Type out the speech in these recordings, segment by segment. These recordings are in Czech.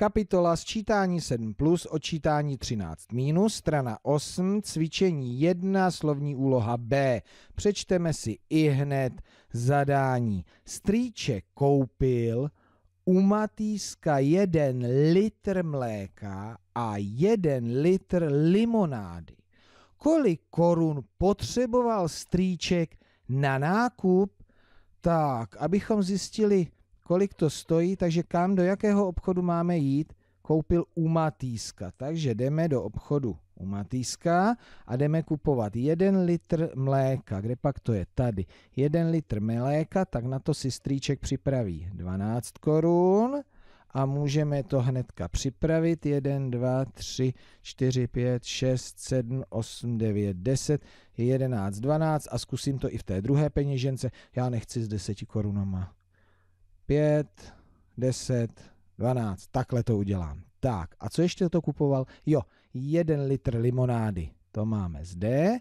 Kapitola sčítání 7 plus, odčítání 13 minus, strana 8, cvičení 1, slovní úloha B. Přečteme si i hned zadání. Strýče koupil u Matýska 1 litr mléka a 1 litr limonády. Kolik korun potřeboval strýček na nákup? Tak, abychom zjistili, kolik to stojí, takže kam do jakého obchodu máme jít, koupil u Matýska. Takže jdeme do obchodu u Matýska a jdeme kupovat jeden litr mléka, kde pak to je tady. Jeden litr mléka, tak na to si strýček připraví 12 korun a můžeme to hnedka připravit. 1, 2, 3, 4, 5, 6, 7, 8, 9, 10, 11, 12 a zkusím to i v té druhé peněžence. Já nechci s 10 korunama. 5, 10, 12. Takhle to udělám. Tak, a co ještě to kupoval? Jo, 1 litr limonády. To máme zde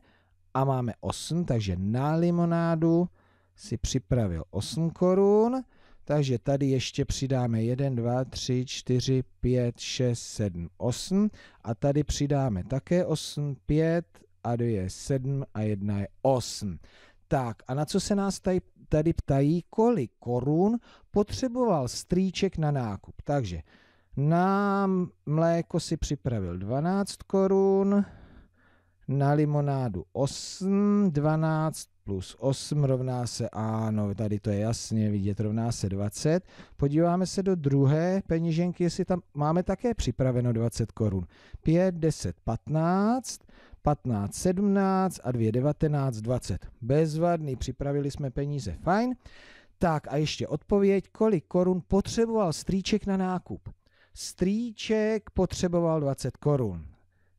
a máme 8, takže na limonádu si připravil 8 korun. Takže tady ještě přidáme 1, 2, 3, 4, 5, 6, 7, 8. A tady přidáme také 8, 5 a 2 je 7 a 1 je 8. Tak a na co se nás tady, tady ptají, kolik korun potřeboval strýček na nákup. Takže nám mléko si připravil 12 korun, na limonádu 8, 12 plus 8 rovná se, ano, tady to je jasně vidět, rovná se 20. Podíváme se do druhé peníženky, jestli tam máme také připraveno 20 korun. 5, 10, 15, 15, 17 a 2, 19, 20. Bezvadný, připravili jsme peníze, fajn. Tak a ještě odpověď, kolik korun potřeboval strýček na nákup? Strýček potřeboval 20 korun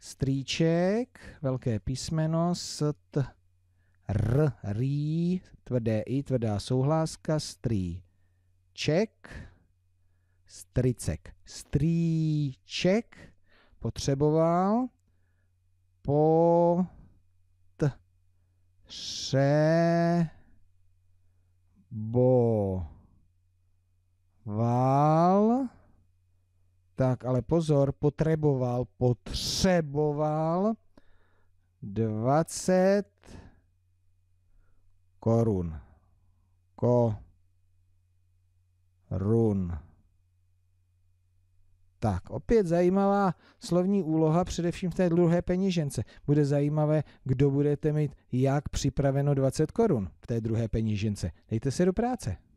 strýček, velké písmeno, s t, r, rý, tvrdé i, tvrdá souhláska, strýček, stricek, strýček, potřeboval, po, t, ře, Tak, ale pozor, potreboval, potřeboval 20 korun. ko, run. Tak, opět zajímavá slovní úloha, především v té druhé penížence. Bude zajímavé, kdo budete mít jak připraveno 20 korun v té druhé penížence. Dejte se do práce.